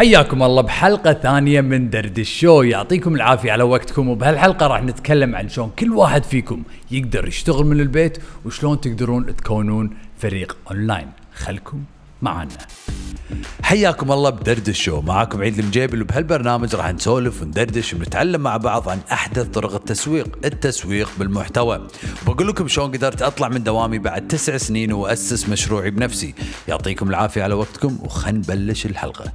حياكم الله بحلقة ثانية من درد الشو يعطيكم العافية على وقتكم وبهالحلقة راح نتكلم عن شلون كل واحد فيكم يقدر يشتغل من البيت وشلون تقدرون تكونون فريق اونلاين خلكم معنا حياكم الله بدرد الشو معاكم عيد المجيبل وبهالبرنامج راح نسولف وندردش ونتعلم مع بعض عن احدث طرق التسويق التسويق بالمحتوى بقول لكم شلون قدرت اطلع من دوامي بعد تسع سنين واسس مشروعي بنفسي يعطيكم العافيه على وقتكم وخلنا نبلش الحلقه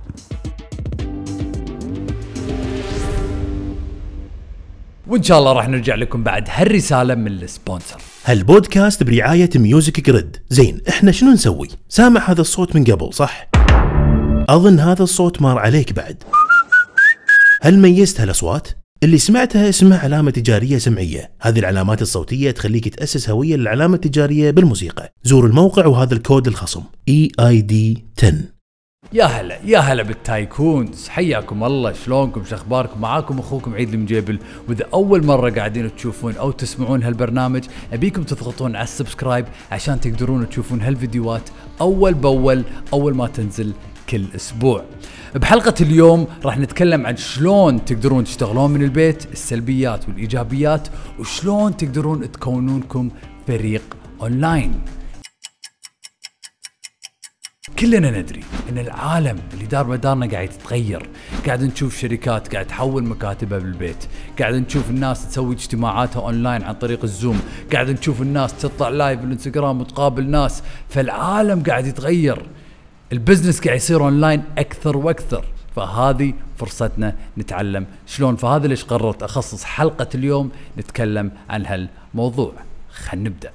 وان شاء الله راح نرجع لكم بعد هالرساله من السبونسر. هالبودكاست برعايه ميوزك جريد، زين احنا شنو نسوي؟ سامع هذا الصوت من قبل صح؟ اظن هذا الصوت مار عليك بعد. هل ميزت هالاصوات؟ اللي سمعتها اسمها علامة تجارية سمعية، هذه العلامات الصوتية تخليك تأسس هوية للعلامة التجارية بالموسيقى. زور الموقع وهذا الكود الخصم EID 10 يا هلا يا هلا بالتايكونز حياكم الله شلونكم شخباركم معاكم اخوكم عيد المجيبل واذا اول مره قاعدين تشوفون او تسمعون هالبرنامج ابيكم تضغطون على السبسكرايب عشان تقدرون تشوفون هالفيديوهات اول باول اول ما تنزل كل اسبوع. بحلقه اليوم راح نتكلم عن شلون تقدرون تشتغلون من البيت، السلبيات والايجابيات وشلون تقدرون تكونونكم فريق اونلاين. كلنا ندري ان العالم اللي دار مدارنا قاعد يتغير، قاعد نشوف شركات قاعد تحول مكاتبها بالبيت، قاعد نشوف الناس تسوي اجتماعاتها اونلاين عن طريق الزوم، قاعد نشوف الناس تطلع لايف بالانستغرام وتقابل ناس، فالعالم قاعد يتغير. البزنس قاعد يصير اونلاين اكثر واكثر، فهذه فرصتنا نتعلم شلون، فهذا ليش قررت اخصص حلقه اليوم نتكلم عن هالموضوع. خلينا نبدأ.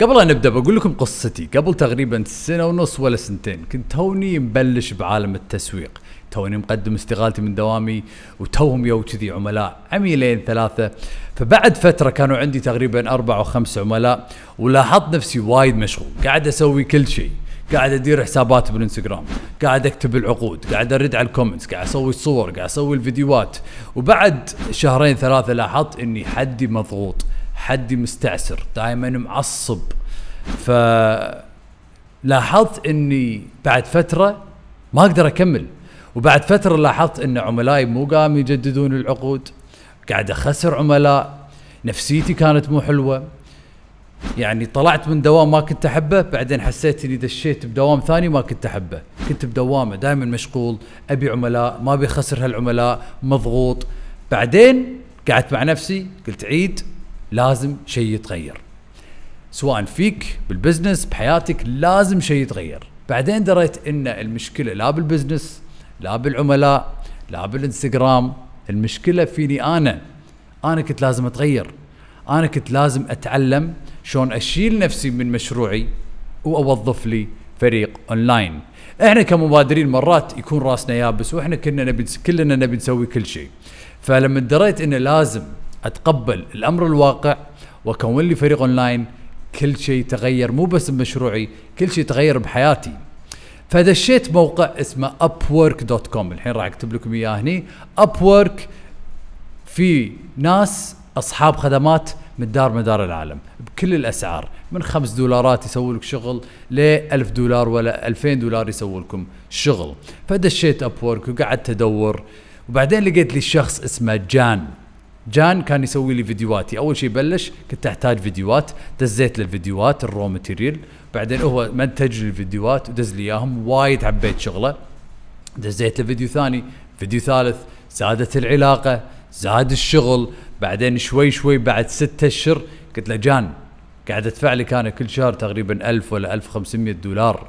قبل أن نبدأ بقول لكم قصتي قبل تقريبا سنة ونص ولا سنتين كنت توني مبلش بعالم التسويق توني مقدم استقالتي من دوامي وتوهم يو كذي عملاء عميلين ثلاثة فبعد فترة كانوا عندي تقريبا أربع أو خمس عملاء ولاحظت نفسي وايد مشغول قاعد أسوي كل شيء قاعد ادير حسابات بالانستغرام قاعد اكتب العقود قاعد ارد على الكومنتس قاعد اسوي الصور قاعد اسوي الفيديوهات وبعد شهرين ثلاثه لاحظت اني حدي مضغوط حدي مستعسر دائما معصب ف لاحظت اني بعد فتره ما اقدر اكمل وبعد فتره لاحظت ان عملائي مو قام يجددون العقود قاعد اخسر عملاء نفسيتي كانت مو حلوه يعني طلعت من دوام ما كنت احبه بعدين حسيت اني دشيت بدوام ثاني ما كنت احبه كنت بدوامه دائما مشغول ابي عملاء ما ابي اخسر هالعملاء مضغوط بعدين قعدت مع نفسي قلت عيد لازم شيء يتغير سواء فيك بالبزنس بحياتك لازم شيء يتغير بعدين دريت ان المشكله لا بالبزنس لا بالعملاء لا بالانستغرام المشكله فيني انا انا كنت لازم اتغير انا كنت لازم اتعلم شلون اشيل نفسي من مشروعي واوظف لي فريق اونلاين احنا كمبادرين مرات يكون راسنا يابس واحنا كنا نبي كلنا نبي نسوي كل شيء فلما دريت انه لازم اتقبل الامر الواقع واكون لي فريق اونلاين كل شيء تغير مو بس بمشروعي كل شيء تغير بحياتي فدشيت موقع اسمه دوت كوم الحين راح اكتب لكم اياه هني upwork في ناس اصحاب خدمات من دار مدار العالم بكل الاسعار من خمس دولارات يسوي لك شغل ل 1000 دولار ولا 2000 دولار يسوي لكم شغل فدشيت اب وقعدت ادور وبعدين لقيت لي شخص اسمه جان جان كان يسوي لي فيديوهاتي اول شيء بلش كنت احتاج فيديوهات دزيت له الفيديوهات الرو ماتيريال بعدين هو منتج لي الفيديوهات ودز لي اياهم وايد عبيت شغله دزيت له فيديو ثاني فيديو ثالث زادت العلاقه زاد الشغل بعدين شوي شوي بعد ستة اشهر قلت له جان قاعد ادفع لك انا كل شهر تقريبا 1000 ولا 1500 دولار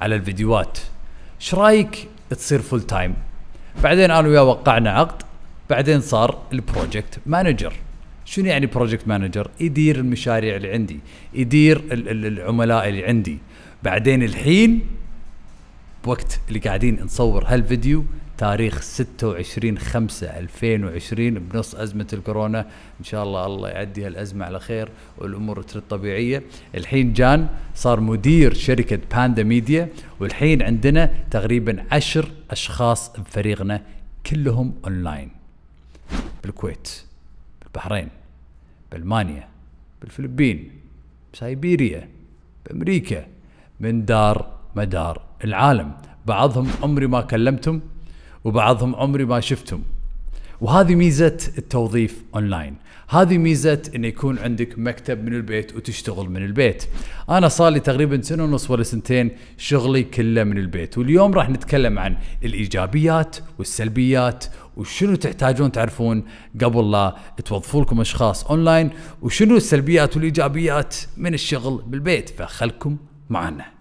على الفيديوهات ايش رايك تصير فول تايم بعدين انا وياه وقعنا عقد بعدين صار البروجكت مانجر شنو يعني بروجكت مانجر يدير المشاريع اللي عندي يدير العملاء اللي عندي بعدين الحين بوقت اللي قاعدين نصور هالفيديو تاريخ 26 5 2020 بنص أزمة الكورونا إن شاء الله الله يعدي هالأزمة على خير والأمور ترد طبيعية الحين جان صار مدير شركة باندا ميديا والحين عندنا تقريبا عشر أشخاص بفريقنا كلهم أونلاين بالكويت بالبحرين بالمانيا بالفلبين بسيبيريا بامريكا من دار مدار العالم بعضهم عمري ما كلمتم وبعضهم عمري ما شفتم وهذه ميزه التوظيف اونلاين هذه ميزه ان يكون عندك مكتب من البيت وتشتغل من البيت انا صار لي تقريبا سنه ونص ولا سنتين شغلي كله من البيت واليوم راح نتكلم عن الايجابيات والسلبيات وشنو تحتاجون تعرفون قبل لا توظفوا لكم اشخاص اونلاين وشنو السلبيات والايجابيات من الشغل بالبيت فخلكم معنا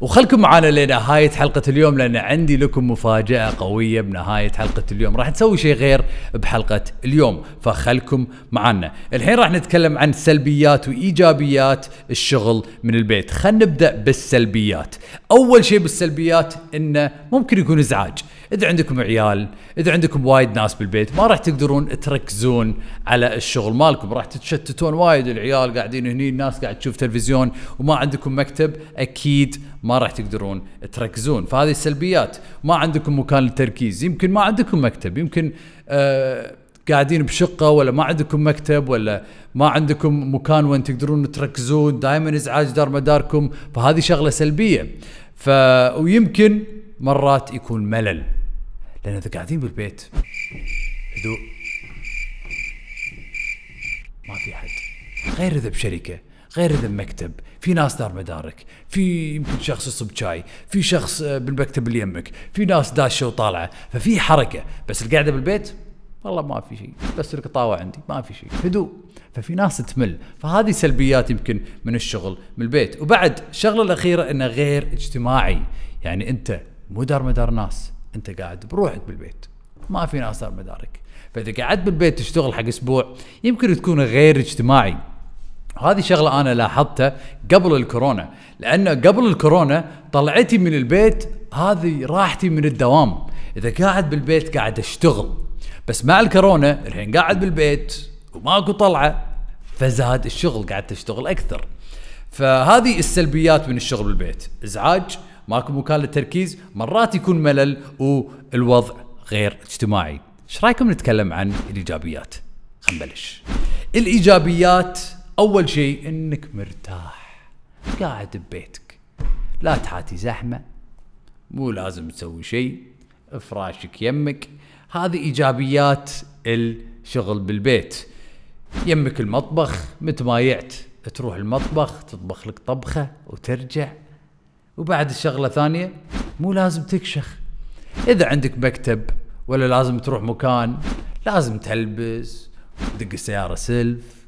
وخلكم معانا لنهاية حلقة اليوم لأن عندي لكم مفاجأة قوية بنهاية حلقة اليوم راح نسوي شيء غير بحلقة اليوم فخلكم معنا الحين راح نتكلم عن سلبيات وإيجابيات الشغل من البيت خلينا نبدأ بالسلبيات أول شيء بالسلبيات أنه ممكن يكون إزعاج اذا عندكم عيال اذا عندكم وايد ناس بالبيت ما راح تقدرون تركزون على الشغل مالكم راح تتشتتون وايد العيال قاعدين هني الناس قاعد تشوف تلفزيون وما عندكم مكتب اكيد ما راح تقدرون تركزون فهذه السلبيات ما عندكم مكان للتركيز يمكن ما عندكم مكتب يمكن آه قاعدين بشقه ولا ما عندكم مكتب ولا ما عندكم مكان وين تقدرون تركزون دائما ازعاج دار مداركم فهذه شغله سلبيه ف ويمكن مرات يكون ملل لأن إذا قاعدين بالبيت هدوء ما في حد غير إذا بشركة غير اذا بمكتب في ناس دار مدارك في يمكن شخص يصب شاي في شخص آه، بالمكتب اللي يمك في ناس داشه وطالعه ففي حركه بس القعده بالبيت والله ما في شيء بس القطاوه عندي ما في شيء هدوء ففي ناس تمل فهذه سلبيات يمكن من الشغل من البيت وبعد الشغله الاخيره انه غير اجتماعي يعني انت مو دار مدار ناس انت قاعد بروحك بالبيت ما في ناس اثار مدارك فاذا قعدت بالبيت تشتغل حق اسبوع يمكن تكون غير اجتماعي هذه شغله انا لاحظتها قبل الكورونا لان قبل الكورونا طلعتي من البيت هذه راحتي من الدوام اذا قاعد بالبيت قاعد اشتغل بس مع الكورونا الحين قاعد بالبيت وماكو طلعه فزاد الشغل قاعد تشتغل اكثر فهذه السلبيات من الشغل بالبيت ازعاج ماكو مكان للتركيز مرات يكون ملل والوضع غير اجتماعي ايش رايكم نتكلم عن الايجابيات خلينا نبلش الايجابيات اول شيء انك مرتاح قاعد ببيتك لا تحاتي زحمه مو لازم تسوي شيء فراشك يمك هذه ايجابيات الشغل بالبيت يمك المطبخ متمايعت تروح المطبخ تطبخ لك طبخه وترجع وبعد الشغله ثانيه مو لازم تكشخ اذا عندك مكتب ولا لازم تروح مكان لازم تلبس وتدق السياره سلف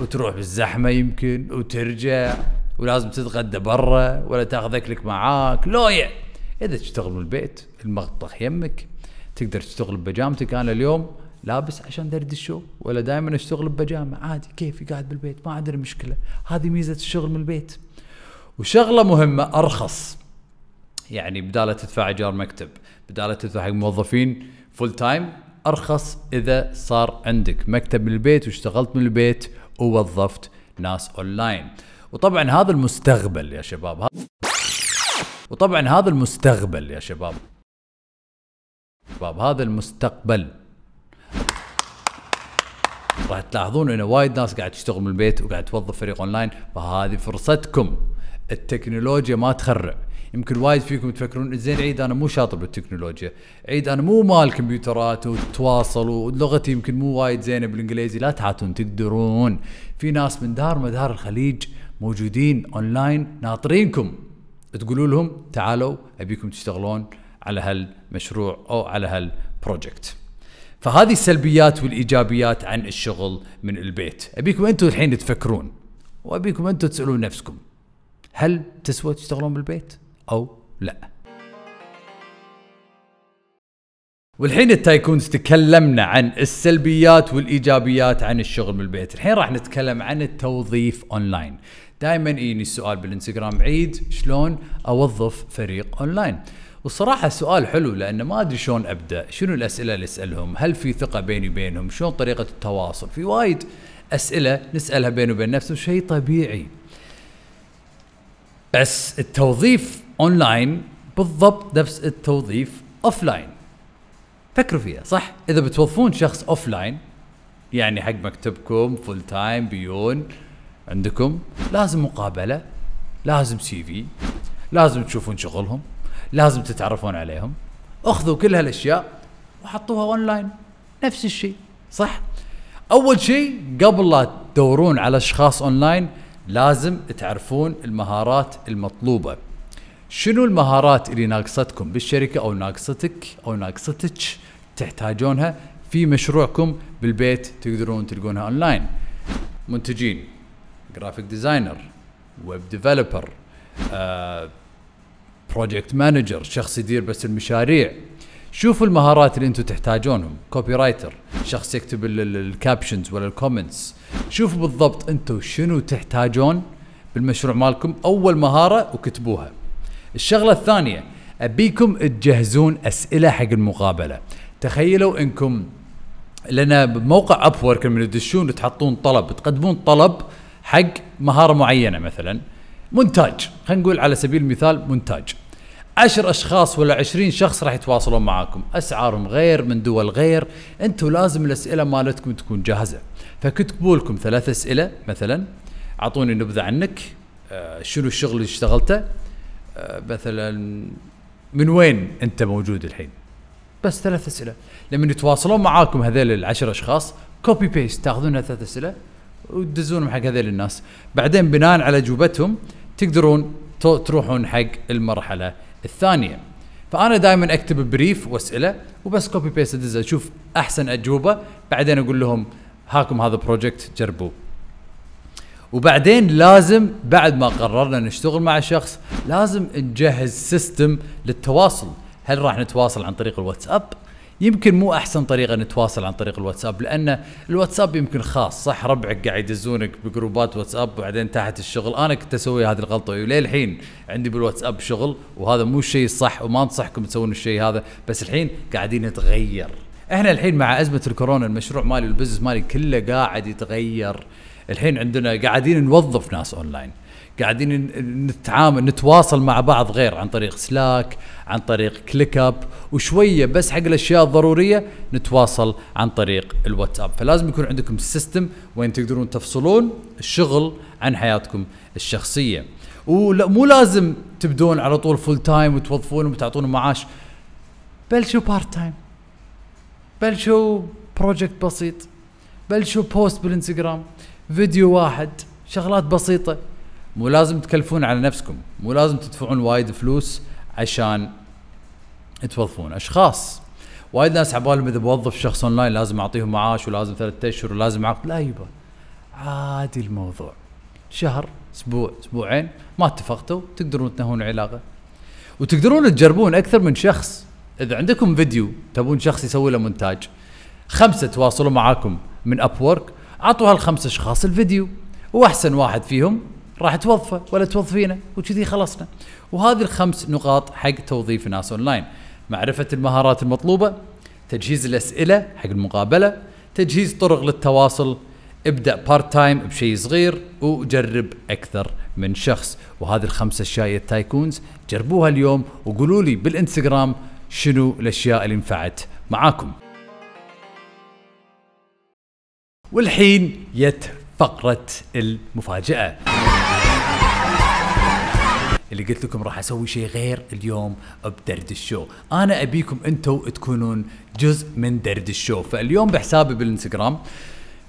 وتروح بالزحمه يمكن وترجع ولازم تتغدى برا ولا تاخذ اكلك معاك لويا اذا تشتغل من البيت المطبخ يمك تقدر تشتغل ببجامتك انا اليوم لابس عشان درد الشو ولا دائما اشتغل ببجامه عادي كيفي قاعد بالبيت ما عندنا مشكله هذه ميزه الشغل من البيت وشغله مهمه ارخص يعني بداله تدفع ايجار مكتب بداله تدفع حق موظفين فول تايم ارخص اذا صار عندك مكتب من البيت واشتغلت من البيت ووظفت ناس اونلاين وطبعا هذا المستقبل يا شباب وطبعا هذا المستقبل يا شباب شباب هذا المستقبل راح تلاحظون انه وايد ناس قاعد تشتغل من البيت وقاعد توظف فريق اونلاين فهذه فرصتكم التكنولوجيا ما تخرع يمكن وايد فيكم تفكرون زين عيد انا مو شاطر بالتكنولوجيا عيد انا مو مال كمبيوترات وتواصل ولغتي يمكن مو وايد زينه بالانجليزي لا تعاتون تقدرون في ناس من دار مدار الخليج موجودين اونلاين ناطرينكم تقولوا لهم تعالوا ابيكم تشتغلون على هالمشروع او على هالبروجكت فهذه السلبيات والايجابيات عن الشغل من البيت ابيكم انتم الحين تفكرون وابيكم انتم تسالون نفسكم هل تسوى تشتغلون بالبيت او لا والحين التايكونز تكلمنا عن السلبيات والايجابيات عن الشغل من البيت الحين راح نتكلم عن التوظيف اونلاين دائما يجيني السؤال بالانستغرام عيد شلون اوظف فريق اونلاين والصراحه سؤال حلو لان ما ادري شلون ابدا شنو الاسئله اللي اسالهم هل في ثقه بيني وبينهم شلون طريقه التواصل في وايد اسئله نسالها بيني وبين نفسه شيء طبيعي بس التوظيف اونلاين بالضبط نفس التوظيف اوفلاين فكروا فيها صح اذا بتوظفون شخص اوفلاين يعني حق مكتبكم فول تايم بيون عندكم لازم مقابله لازم سي في لازم تشوفون شغلهم لازم تتعرفون عليهم اخذوا كل هالاشياء وحطوها اونلاين نفس الشيء صح اول شيء قبل لا تدورون على اشخاص اونلاين لازم تعرفون المهارات المطلوبة شنو المهارات اللي ناقصتكم بالشركة أو ناقصتك أو ناقصتك تحتاجونها في مشروعكم بالبيت تقدرون تلقونها أونلاين منتجين جرافيك ديزاينر ويب ديفلوبر بروجكت مانجر شخص يدير بس المشاريع شوفوا المهارات اللي انتم تحتاجونهم كوبي رايتر شخص يكتب الكابشنز ولا الكومنتس شوفوا بالضبط انتم شنو تحتاجون بالمشروع مالكم اول مهاره وكتبوها الشغله الثانيه ابيكم تجهزون اسئله حق المقابله تخيلوا انكم لنا بموقع اب وورك لما تدشون تحطون طلب تقدمون طلب حق مهاره معينه مثلا مونتاج خلينا نقول على سبيل المثال مونتاج عشر اشخاص ولا عشرين شخص راح يتواصلون معاكم اسعارهم غير من دول غير انتم لازم الاسئله مالتكم تكون جاهزه فكتبوا لكم ثلاث اسئله مثلا اعطوني نبذه عنك آه، شنو الشغل اللي اشتغلته آه، مثلا من وين انت موجود الحين بس ثلاث اسئله لما يتواصلون معاكم هذول العشر اشخاص كوبي بيست تاخذون ثلاث اسئله وتدزونهم حق هذول الناس بعدين بناء على اجوبتهم تقدرون تروحون حق المرحله الثانيه فانا دائما اكتب بريف واسئله وبس كوبي بيست اشوف احسن اجوبه بعدين اقول لهم هاكم هذا بروجكت جربوه وبعدين لازم بعد ما قررنا نشتغل مع شخص لازم نجهز سيستم للتواصل هل راح نتواصل عن طريق الواتساب يمكن مو احسن طريقه نتواصل عن طريق الواتساب لان الواتساب يمكن خاص صح ربعك قاعد يدزونك بجروبات واتساب وبعدين تحت الشغل انا كنت اسوي هذه الغلطه وللحين عندي بالواتساب شغل وهذا مو الشيء الصح وما انصحكم تسوون الشيء هذا بس الحين قاعدين نتغير احنا الحين مع ازمه الكورونا المشروع مالي والبزنس مالي كله قاعد يتغير الحين عندنا قاعدين نوظف ناس اونلاين قاعدين نتعامل نتواصل مع بعض غير عن طريق سلاك عن طريق كليك اب وشويه بس حق الاشياء الضروريه نتواصل عن طريق الواتساب فلازم يكون عندكم سيستم وين تقدرون تفصلون الشغل عن حياتكم الشخصيه ومو لازم تبدون على طول فول تايم وتوظفون وتعطون معاش بلشوا بارت تايم بلشوا بروجكت بسيط بلشوا بوست بالانستغرام فيديو واحد شغلات بسيطه مو لازم تكلفون على نفسكم مو لازم تدفعون وايد فلوس عشان توظفون اشخاص وايد ناس عبالهم اذا بوظف شخص اونلاين لازم اعطيهم معاش ولازم ثلاثة اشهر ولازم عقد لا يبا عادي الموضوع شهر اسبوع اسبوعين ما اتفقتوا تقدرون تنهون علاقه وتقدرون تجربون اكثر من شخص اذا عندكم فيديو تبون شخص يسوي له مونتاج خمسه تواصلوا معاكم من اب وورك اعطوا هالخمسه اشخاص الفيديو واحسن واحد فيهم راح توظفه ولا توظفينه وكذي خلصنا وهذه الخمس نقاط حق توظيف ناس اونلاين معرفه المهارات المطلوبه تجهيز الاسئله حق المقابله تجهيز طرق للتواصل ابدا بارت تايم بشيء صغير وجرب اكثر من شخص وهذه الخمسه اشياء التايكونز جربوها اليوم وقولوا لي بالانستغرام شنو الاشياء اللي نفعت معاكم والحين يت فقره المفاجاه اللي قلت لكم راح اسوي شيء غير اليوم بدرد الشو انا ابيكم انتم تكونون جزء من درد الشو فاليوم بحسابي بالانستغرام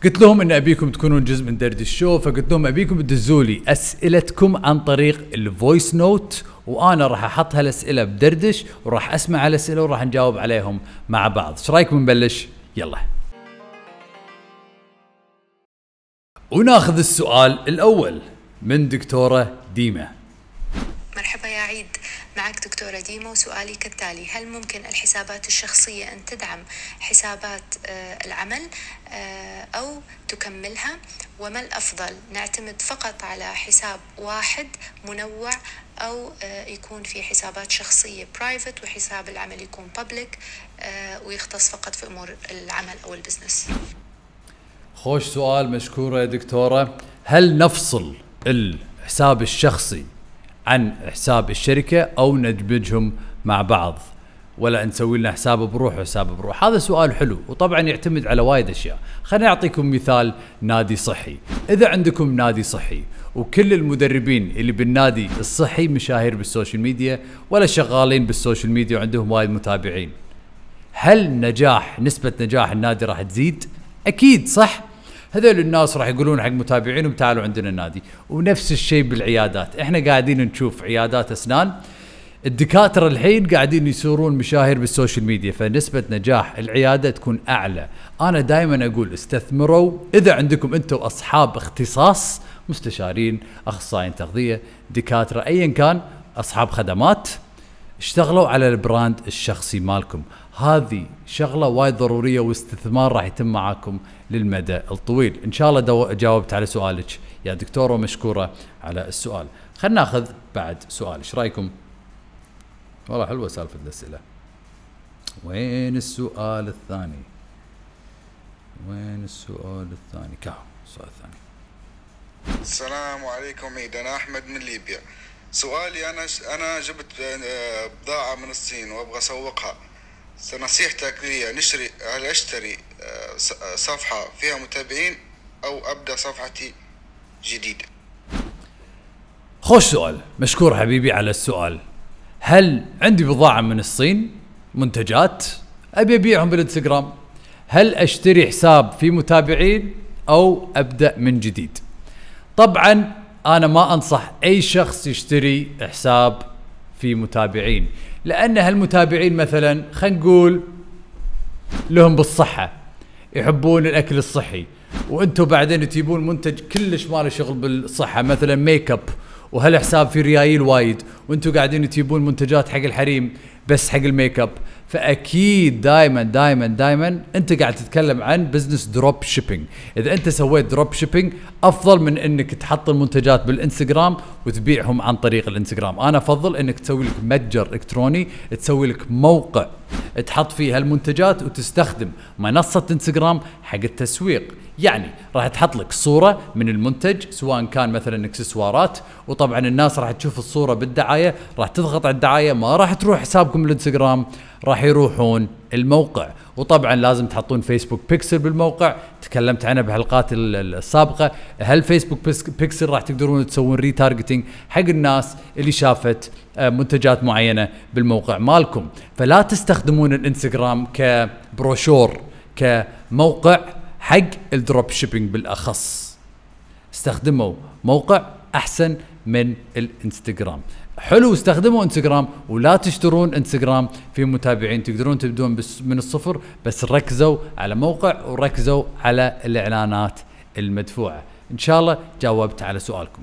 قلت لهم ان ابيكم تكونون جزء من درد الشو فقلت لهم ابيكم تدزوا لي اسئلتكم عن طريق الفويس نوت وانا راح احط هالاسئله بدردش وراح اسمع الاسئله وراح نجاوب عليهم مع بعض ايش رايكم نبلش يلا وناخذ السؤال الاول من دكتوره ديمه مرحبا يا عيد معك دكتورة ديما وسؤالي كالتالي هل ممكن الحسابات الشخصية أن تدعم حسابات آه، العمل آه، أو تكملها وما الأفضل نعتمد فقط على حساب واحد منوع أو آه، يكون في حسابات شخصية برايفت وحساب العمل يكون بابليك ويختص فقط في أمور العمل أو البزنس خوش سؤال مشكورة يا دكتورة هل نفصل الحساب الشخصي عن حساب الشركه او ندمجهم مع بعض ولا نسوي لنا حساب بروح وحساب بروح هذا سؤال حلو وطبعا يعتمد على وايد اشياء خليني اعطيكم مثال نادي صحي اذا عندكم نادي صحي وكل المدربين اللي بالنادي الصحي مشاهير بالسوشيال ميديا ولا شغالين بالسوشيال ميديا وعندهم وايد متابعين هل نجاح نسبة نجاح النادي راح تزيد؟ أكيد صح هذول الناس راح يقولون حق متابعينهم تعالوا عندنا النادي ونفس الشيء بالعيادات احنا قاعدين نشوف عيادات اسنان الدكاتره الحين قاعدين يصيرون مشاهير بالسوشيال ميديا فنسبه نجاح العياده تكون اعلى انا دائما اقول استثمروا اذا عندكم انتم اصحاب اختصاص مستشارين اخصائيين تغذيه دكاتره ايا كان اصحاب خدمات اشتغلوا على البراند الشخصي مالكم هذه شغله وايد ضروريه واستثمار راح يتم معاكم للمدى الطويل ان شاء الله جاوبت على سؤالك يا دكتوره مشكوره على السؤال خلينا ناخذ بعد سؤال ايش رايكم والله حلوه سالفه الاسئله وين السؤال الثاني وين السؤال الثاني كاو السؤال الثاني السلام عليكم عيد انا احمد من ليبيا سؤالي انا انا جبت آه، بضاعه من الصين وابغى اسوقها نصيحتك لي نشري يعني هل اشتري آه، آه، صفحه فيها متابعين او ابدا صفحتي جديده خوش سؤال مشكور حبيبي على السؤال هل عندي بضاعه من الصين منتجات ابي ابيعهم بالانستغرام هل اشتري حساب في متابعين او ابدا من جديد طبعا انا ما انصح اي شخص يشتري حساب في متابعين لان هالمتابعين مثلا خلينا نقول لهم بالصحه يحبون الاكل الصحي وانتم بعدين تجيبون منتج كلش ما له شغل بالصحه مثلا ميك اب وهالحساب في ريايل وايد وانتم قاعدين تجيبون منتجات حق الحريم بس حق الميك اب فاكيد دائما دائما دائما انت قاعد تتكلم عن بزنس دروب شيبينج اذا انت سويت دروب شيبينج افضل من انك تحط المنتجات بالانستغرام وتبيعهم عن طريق الانستغرام انا افضل انك تسوي لك متجر الكتروني تسوي لك موقع تحط فيه هالمنتجات وتستخدم منصه انستغرام حق التسويق يعني راح تحط لك صوره من المنتج سواء كان مثلا اكسسوارات وطبعا الناس راح تشوف الصوره بالدعايه راح تضغط على الدعايه ما راح تروح حسابكم اصحابكم الانستغرام راح يروحون الموقع وطبعا لازم تحطون فيسبوك بيكسل بالموقع تكلمت عنه بحلقات السابقه هل فيسبوك بيكسل راح تقدرون تسوون ريتارجتنج حق الناس اللي شافت آه، منتجات معينه بالموقع مالكم فلا تستخدمون الانستغرام كبروشور كموقع حق الدروب شيبينج بالاخص استخدموا موقع احسن من الانستغرام حلو استخدموا انستغرام ولا تشترون انستغرام في متابعين تقدرون تبدون بس من الصفر بس ركزوا على موقع وركزوا على الاعلانات المدفوعه ان شاء الله جاوبت على سؤالكم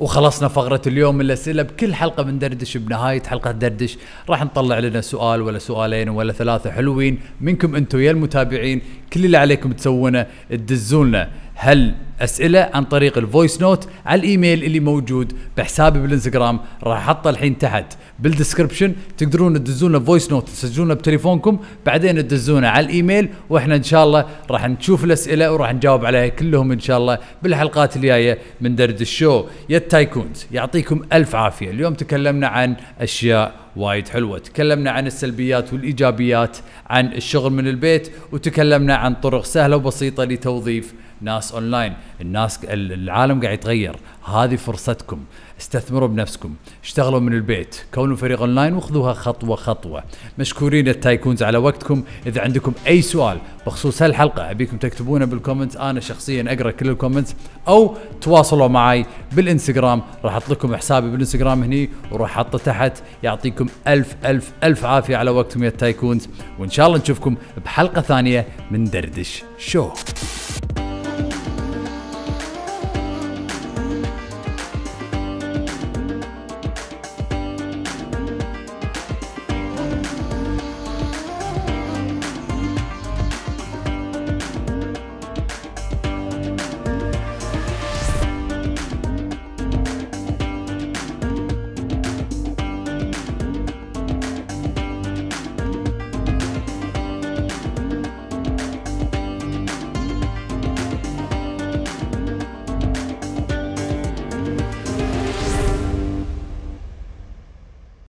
وخلصنا فقرة اليوم من الأسئلة بكل حلقة بندردش بنهاية حلقة دردش راح نطلع لنا سؤال ولا سؤالين ولا ثلاثة حلوين منكم أنتم يا المتابعين كل اللي عليكم تسوونه تدزون لنا هل اسئله عن طريق الفويس نوت على الايميل اللي موجود بحسابي بالانستغرام راح احطه الحين تحت بالدسكربشن تقدرون تدزون فويس نوت تسجلونه بتليفونكم بعدين تدزونه على الايميل واحنا ان شاء الله راح نشوف الاسئله وراح نجاوب عليها كلهم ان شاء الله بالحلقات الجايه من درد الشو يا التايكونز يعطيكم الف عافيه اليوم تكلمنا عن اشياء وايد حلوه تكلمنا عن السلبيات والايجابيات عن الشغل من البيت وتكلمنا عن طرق سهله وبسيطه لتوظيف ناس اونلاين الناس العالم قاعد يتغير هذه فرصتكم استثمروا بنفسكم اشتغلوا من البيت كونوا فريق اونلاين وخذوها خطوة خطوة مشكورين التايكونز على وقتكم إذا عندكم أي سؤال بخصوص هالحلقة أبيكم تكتبونه بالكومنت أنا شخصيا أقرأ كل الكومنت أو تواصلوا معي بالإنستغرام راح أحط لكم حسابي بالإنستغرام هني وراح أحطه تحت يعطيكم ألف ألف ألف عافية على وقتكم يا التايكونز وإن شاء الله نشوفكم بحلقة ثانية من دردش شو